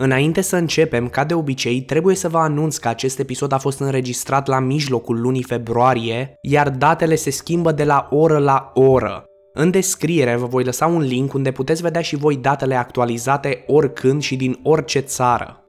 Înainte să începem, ca de obicei, trebuie să vă anunț că acest episod a fost înregistrat la mijlocul lunii februarie, iar datele se schimbă de la oră la oră. În descriere vă voi lăsa un link unde puteți vedea și voi datele actualizate oricând și din orice țară.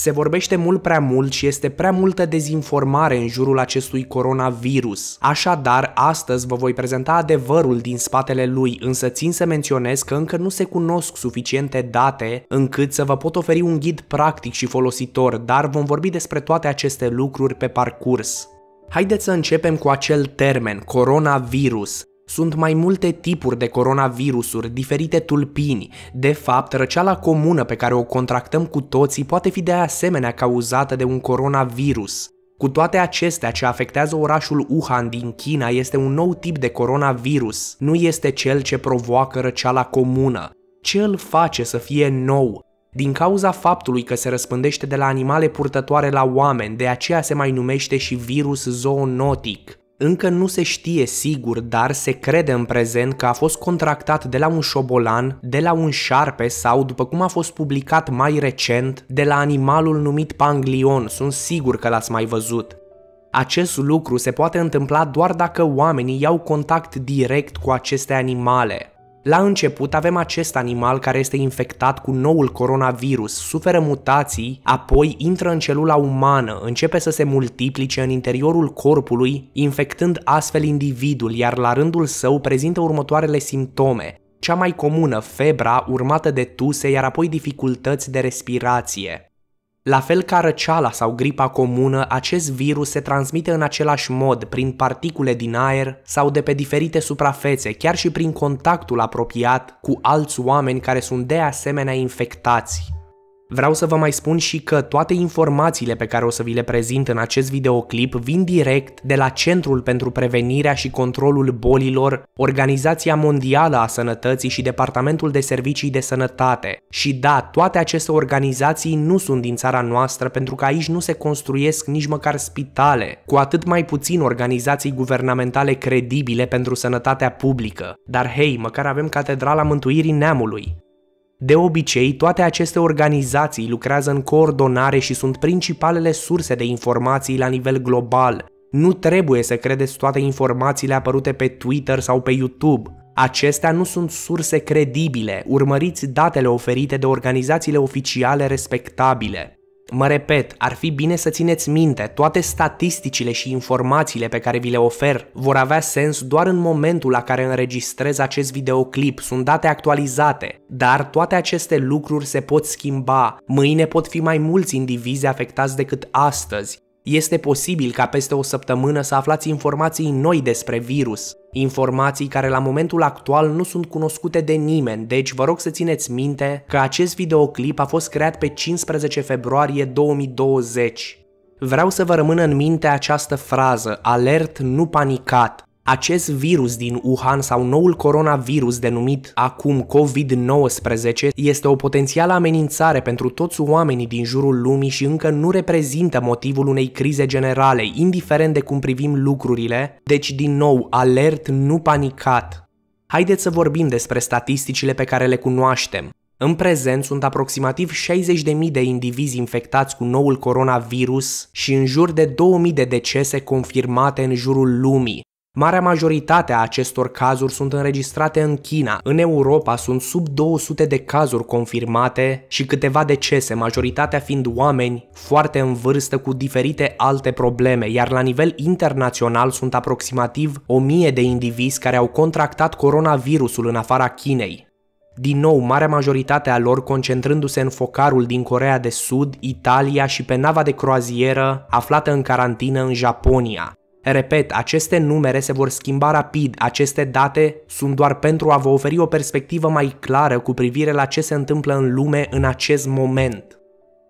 Se vorbește mult prea mult și este prea multă dezinformare în jurul acestui coronavirus. Așadar, astăzi vă voi prezenta adevărul din spatele lui, însă țin să menționez că încă nu se cunosc suficiente date încât să vă pot oferi un ghid practic și folositor, dar vom vorbi despre toate aceste lucruri pe parcurs. Haideți să începem cu acel termen, coronavirus. Sunt mai multe tipuri de coronavirusuri, diferite tulpini. De fapt, răceala comună pe care o contractăm cu toții poate fi de asemenea cauzată de un coronavirus. Cu toate acestea, ce afectează orașul Wuhan din China este un nou tip de coronavirus. Nu este cel ce provoacă răceala comună. Ce îl face să fie nou? Din cauza faptului că se răspândește de la animale purtătoare la oameni, de aceea se mai numește și virus zoonotic. Încă nu se știe sigur, dar se crede în prezent că a fost contractat de la un șobolan, de la un șarpe sau, după cum a fost publicat mai recent, de la animalul numit panglion. Sunt sigur că l-ați mai văzut. Acest lucru se poate întâmpla doar dacă oamenii iau contact direct cu aceste animale. La început avem acest animal care este infectat cu noul coronavirus, suferă mutații, apoi intră în celula umană, începe să se multiplice în interiorul corpului, infectând astfel individul, iar la rândul său prezintă următoarele simptome. Cea mai comună, febra, urmată de tuse, iar apoi dificultăți de respirație. La fel ca răceala sau gripa comună, acest virus se transmite în același mod prin particule din aer sau de pe diferite suprafețe, chiar și prin contactul apropiat cu alți oameni care sunt de asemenea infectați. Vreau să vă mai spun și că toate informațiile pe care o să vi le prezint în acest videoclip vin direct de la Centrul pentru Prevenirea și Controlul Bolilor, Organizația Mondială a Sănătății și Departamentul de Servicii de Sănătate. Și da, toate aceste organizații nu sunt din țara noastră pentru că aici nu se construiesc nici măcar spitale, cu atât mai puțin organizații guvernamentale credibile pentru sănătatea publică. Dar hei, măcar avem Catedrala Mântuirii Neamului. De obicei, toate aceste organizații lucrează în coordonare și sunt principalele surse de informații la nivel global. Nu trebuie să credeți toate informațiile apărute pe Twitter sau pe YouTube. Acestea nu sunt surse credibile, urmăriți datele oferite de organizațiile oficiale respectabile. Mă repet, ar fi bine să țineți minte, toate statisticile și informațiile pe care vi le ofer vor avea sens doar în momentul la care înregistrez acest videoclip, sunt date actualizate, dar toate aceste lucruri se pot schimba, mâine pot fi mai mulți indivizi afectați decât astăzi, este posibil ca peste o săptămână să aflați informații noi despre virus, informații care la momentul actual nu sunt cunoscute de nimeni, deci vă rog să țineți minte că acest videoclip a fost creat pe 15 februarie 2020. Vreau să vă rămână în minte această frază, alert, nu panicat, acest virus din Wuhan sau noul coronavirus denumit acum COVID-19 este o potențială amenințare pentru toți oamenii din jurul lumii și încă nu reprezintă motivul unei crize generale, indiferent de cum privim lucrurile, deci din nou, alert, nu panicat. Haideți să vorbim despre statisticile pe care le cunoaștem. În prezent sunt aproximativ 60.000 de indivizi infectați cu noul coronavirus și în jur de 2.000 de decese confirmate în jurul lumii. Marea majoritate a acestor cazuri sunt înregistrate în China. În Europa sunt sub 200 de cazuri confirmate și câteva decese, majoritatea fiind oameni foarte în vârstă cu diferite alte probleme, iar la nivel internațional sunt aproximativ 1000 de indivizi care au contractat coronavirusul în afara Chinei din nou marea majoritate a lor concentrându-se în focarul din Corea de Sud, Italia și pe nava de croazieră aflată în carantină în Japonia. Repet, aceste numere se vor schimba rapid, aceste date sunt doar pentru a vă oferi o perspectivă mai clară cu privire la ce se întâmplă în lume în acest moment.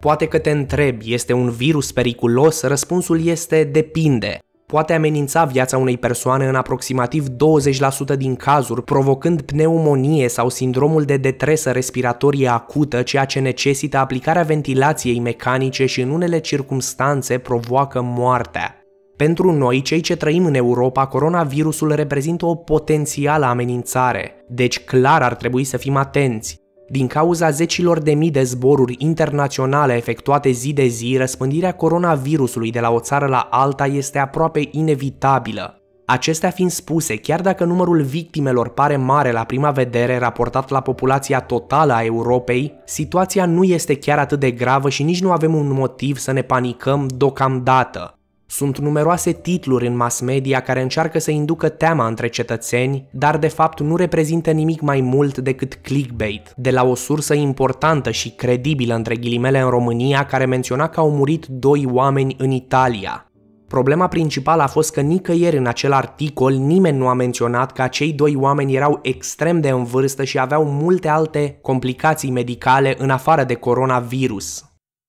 Poate că te întrebi, este un virus periculos? Răspunsul este depinde. Poate amenința viața unei persoane în aproximativ 20% din cazuri, provocând pneumonie sau sindromul de detresă respiratorie acută, ceea ce necesită aplicarea ventilației mecanice și în unele circumstanțe provoacă moartea. Pentru noi, cei ce trăim în Europa, coronavirusul reprezintă o potențială amenințare, deci clar ar trebui să fim atenți. Din cauza zecilor de mii de zboruri internaționale efectuate zi de zi, răspândirea coronavirusului de la o țară la alta este aproape inevitabilă. Acestea fiind spuse, chiar dacă numărul victimelor pare mare la prima vedere raportat la populația totală a Europei, situația nu este chiar atât de gravă și nici nu avem un motiv să ne panicăm deocamdată. Sunt numeroase titluri în mass media care încearcă să inducă teama între cetățeni, dar de fapt nu reprezintă nimic mai mult decât clickbait, de la o sursă importantă și credibilă între ghilimele în România care menționa că au murit doi oameni în Italia. Problema principală a fost că nicăieri în acel articol nimeni nu a menționat că acei doi oameni erau extrem de în vârstă și aveau multe alte complicații medicale în afară de coronavirus.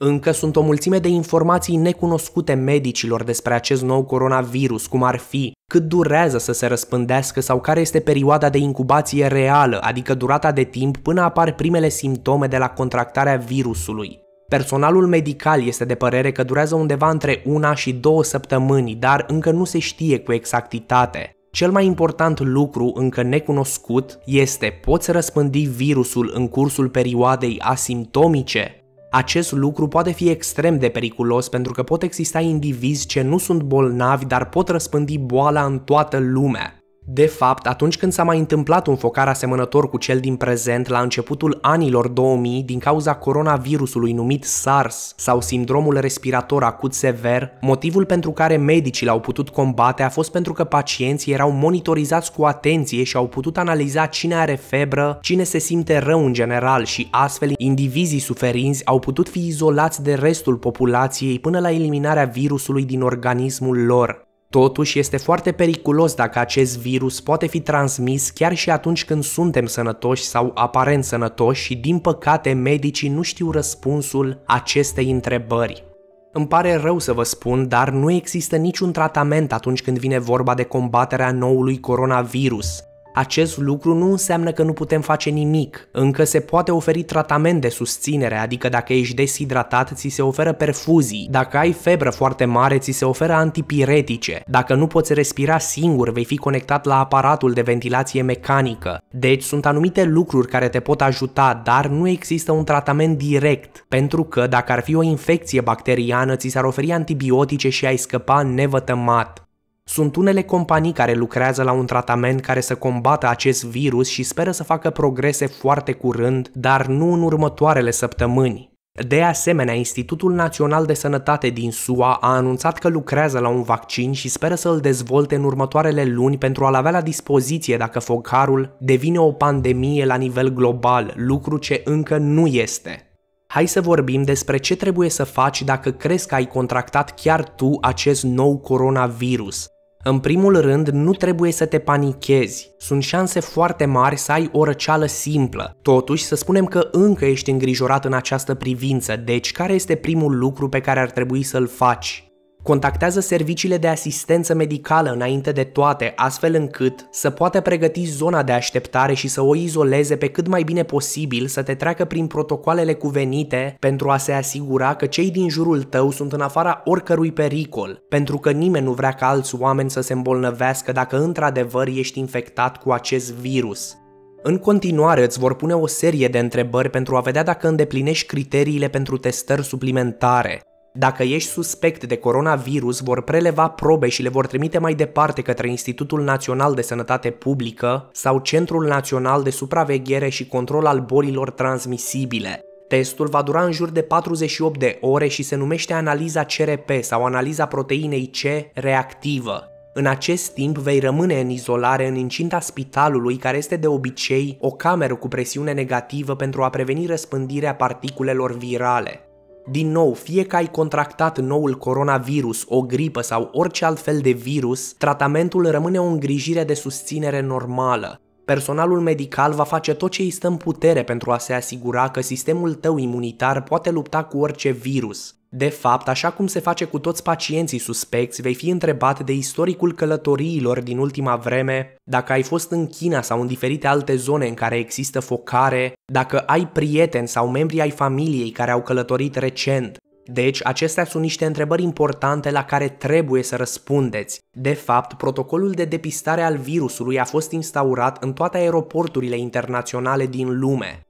Încă sunt o mulțime de informații necunoscute medicilor despre acest nou coronavirus, cum ar fi cât durează să se răspândească sau care este perioada de incubație reală, adică durata de timp până apar primele simptome de la contractarea virusului. Personalul medical este de părere că durează undeva între una și două săptămâni, dar încă nu se știe cu exactitate. Cel mai important lucru încă necunoscut este poți răspândi virusul în cursul perioadei asimptomice? Acest lucru poate fi extrem de periculos pentru că pot exista indivizi ce nu sunt bolnavi, dar pot răspândi boala în toată lumea. De fapt, atunci când s-a mai întâmplat un focar asemănător cu cel din prezent la începutul anilor 2000 din cauza coronavirusului numit SARS sau sindromul respirator acut sever, motivul pentru care medicii l-au putut combate a fost pentru că pacienții erau monitorizați cu atenție și au putut analiza cine are febră, cine se simte rău în general și astfel indivizii suferinzi au putut fi izolați de restul populației până la eliminarea virusului din organismul lor. Totuși, este foarte periculos dacă acest virus poate fi transmis chiar și atunci când suntem sănătoși sau aparent sănătoși și, din păcate, medicii nu știu răspunsul acestei întrebări. Îmi pare rău să vă spun, dar nu există niciun tratament atunci când vine vorba de combaterea noului coronavirus. Acest lucru nu înseamnă că nu putem face nimic. Încă se poate oferi tratament de susținere, adică dacă ești deshidratat, ți se oferă perfuzii. Dacă ai febră foarte mare, ți se oferă antipiretice. Dacă nu poți respira singur, vei fi conectat la aparatul de ventilație mecanică. Deci sunt anumite lucruri care te pot ajuta, dar nu există un tratament direct, pentru că dacă ar fi o infecție bacteriană, ți s-ar oferi antibiotice și ai scăpa nevătămat. Sunt unele companii care lucrează la un tratament care să combată acest virus și speră să facă progrese foarte curând, dar nu în următoarele săptămâni. De asemenea, Institutul Național de Sănătate din SUA a anunțat că lucrează la un vaccin și speră să îl dezvolte în următoarele luni pentru a-l avea la dispoziție dacă focarul devine o pandemie la nivel global, lucru ce încă nu este. Hai să vorbim despre ce trebuie să faci dacă crezi că ai contractat chiar tu acest nou coronavirus. În primul rând, nu trebuie să te panichezi. Sunt șanse foarte mari să ai o răceală simplă. Totuși, să spunem că încă ești îngrijorat în această privință, deci care este primul lucru pe care ar trebui să-l faci? Contactează serviciile de asistență medicală înainte de toate, astfel încât să poată pregăti zona de așteptare și să o izoleze pe cât mai bine posibil, să te treacă prin protocoalele cuvenite pentru a se asigura că cei din jurul tău sunt în afara oricărui pericol, pentru că nimeni nu vrea ca alți oameni să se îmbolnăvească dacă într-adevăr ești infectat cu acest virus. În continuare, îți vor pune o serie de întrebări pentru a vedea dacă îndeplinești criteriile pentru testări suplimentare. Dacă ești suspect de coronavirus, vor preleva probe și le vor trimite mai departe către Institutul Național de Sănătate Publică sau Centrul Național de Supraveghere și Control al Bolilor Transmisibile. Testul va dura în jur de 48 de ore și se numește analiza CRP sau analiza proteinei C reactivă. În acest timp vei rămâne în izolare în incinta spitalului, care este de obicei o cameră cu presiune negativă pentru a preveni răspândirea particulelor virale. Din nou, fie că ai contractat noul coronavirus, o gripă sau orice alt fel de virus, tratamentul rămâne o îngrijire de susținere normală. Personalul medical va face tot ce îi stă în putere pentru a se asigura că sistemul tău imunitar poate lupta cu orice virus, de fapt, așa cum se face cu toți pacienții suspecți, vei fi întrebat de istoricul călătoriilor din ultima vreme, dacă ai fost în China sau în diferite alte zone în care există focare, dacă ai prieteni sau membri ai familiei care au călătorit recent. Deci, acestea sunt niște întrebări importante la care trebuie să răspundeți. De fapt, protocolul de depistare al virusului a fost instaurat în toate aeroporturile internaționale din lume.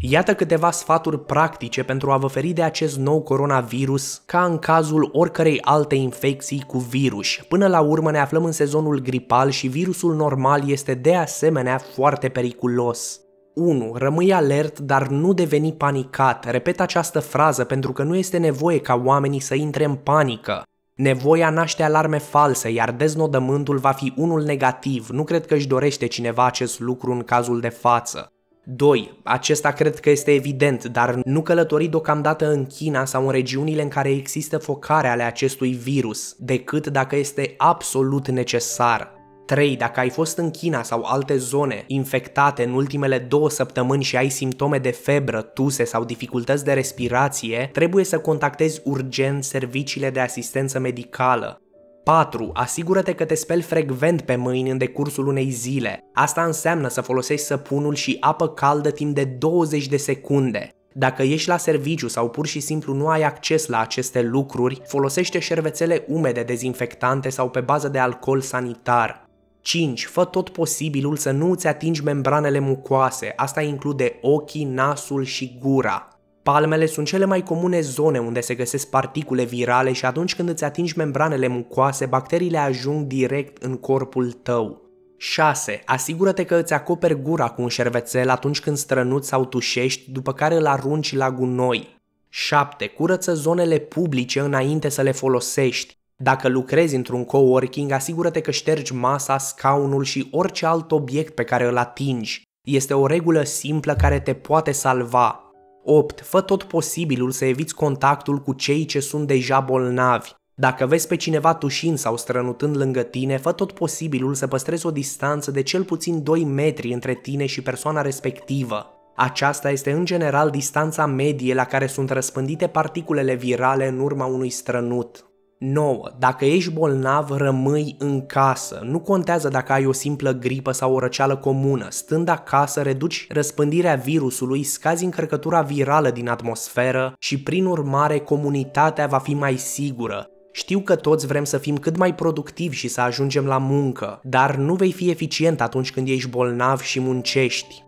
Iată câteva sfaturi practice pentru a vă feri de acest nou coronavirus, ca în cazul oricărei alte infecții cu virus. Până la urmă ne aflăm în sezonul gripal și virusul normal este de asemenea foarte periculos. 1. Rămâi alert, dar nu deveni panicat. Repet această frază pentru că nu este nevoie ca oamenii să intre în panică. Nevoia naște alarme false, iar deznodământul va fi unul negativ. Nu cred că își dorește cineva acest lucru în cazul de față. 2. Acesta cred că este evident, dar nu călători deocamdată în China sau în regiunile în care există focare ale acestui virus, decât dacă este absolut necesar. 3. Dacă ai fost în China sau alte zone infectate în ultimele două săptămâni și ai simptome de febră, tuse sau dificultăți de respirație, trebuie să contactezi urgent serviciile de asistență medicală. 4. Asigură-te că te speli frecvent pe mâini în decursul unei zile. Asta înseamnă să folosești săpunul și apă caldă timp de 20 de secunde. Dacă ești la serviciu sau pur și simplu nu ai acces la aceste lucruri, folosește șervețele umede, dezinfectante sau pe bază de alcool sanitar. 5. Fă tot posibilul să nu îți atingi membranele mucoase, asta include ochii, nasul și gura. Palmele sunt cele mai comune zone unde se găsesc particule virale și atunci când îți atingi membranele mucoase, bacteriile ajung direct în corpul tău. 6. Asigură-te că îți acoperi gura cu un șervețel atunci când strănuți sau tușești, după care îl arunci la gunoi. 7. Curăță zonele publice înainte să le folosești. Dacă lucrezi într-un coworking, asigură-te că ștergi masa, scaunul și orice alt obiect pe care îl atingi. Este o regulă simplă care te poate salva. 8. Fă tot posibilul să eviți contactul cu cei ce sunt deja bolnavi. Dacă vezi pe cineva tușind sau strănutând lângă tine, fă tot posibilul să păstrezi o distanță de cel puțin 2 metri între tine și persoana respectivă. Aceasta este în general distanța medie la care sunt răspândite particulele virale în urma unui strănut. 9. Dacă ești bolnav, rămâi în casă. Nu contează dacă ai o simplă gripă sau o răceală comună. Stând acasă, reduci răspândirea virusului, scazi încărcătura virală din atmosferă și, prin urmare, comunitatea va fi mai sigură. Știu că toți vrem să fim cât mai productivi și să ajungem la muncă, dar nu vei fi eficient atunci când ești bolnav și muncești.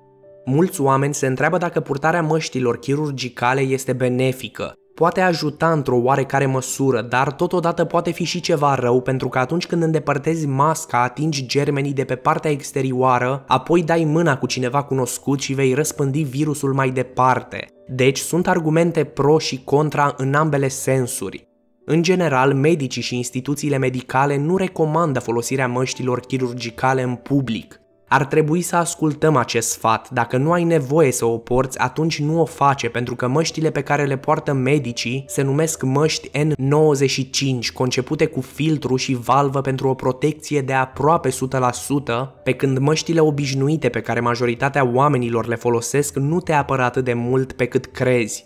Mulți oameni se întreabă dacă purtarea măștilor chirurgicale este benefică poate ajuta într-o oarecare măsură, dar totodată poate fi și ceva rău pentru că atunci când îndepărtezi masca, atingi germenii de pe partea exterioară, apoi dai mâna cu cineva cunoscut și vei răspândi virusul mai departe. Deci sunt argumente pro și contra în ambele sensuri. În general, medicii și instituțiile medicale nu recomandă folosirea măștilor chirurgicale în public. Ar trebui să ascultăm acest sfat. Dacă nu ai nevoie să o porți, atunci nu o face, pentru că măștile pe care le poartă medicii se numesc măști N95, concepute cu filtru și valvă pentru o protecție de aproape 100%, pe când măștile obișnuite pe care majoritatea oamenilor le folosesc nu te apără atât de mult pe cât crezi.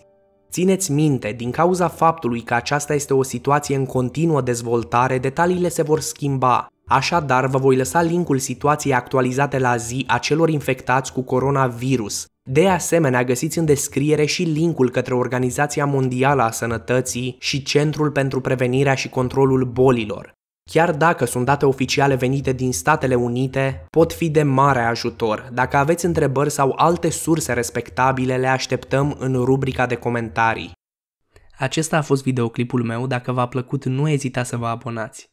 Țineți minte, din cauza faptului că aceasta este o situație în continuă dezvoltare, detaliile se vor schimba. Așadar, vă voi lăsa linkul situației actualizate la zi a celor infectați cu coronavirus. De asemenea, găsiți în descriere și linkul către Organizația Mondială a Sănătății și Centrul pentru Prevenirea și Controlul Bolilor. Chiar dacă sunt date oficiale venite din Statele Unite, pot fi de mare ajutor. Dacă aveți întrebări sau alte surse respectabile, le așteptăm în rubrica de comentarii. Acesta a fost videoclipul meu, dacă v-a plăcut nu ezita să vă abonați.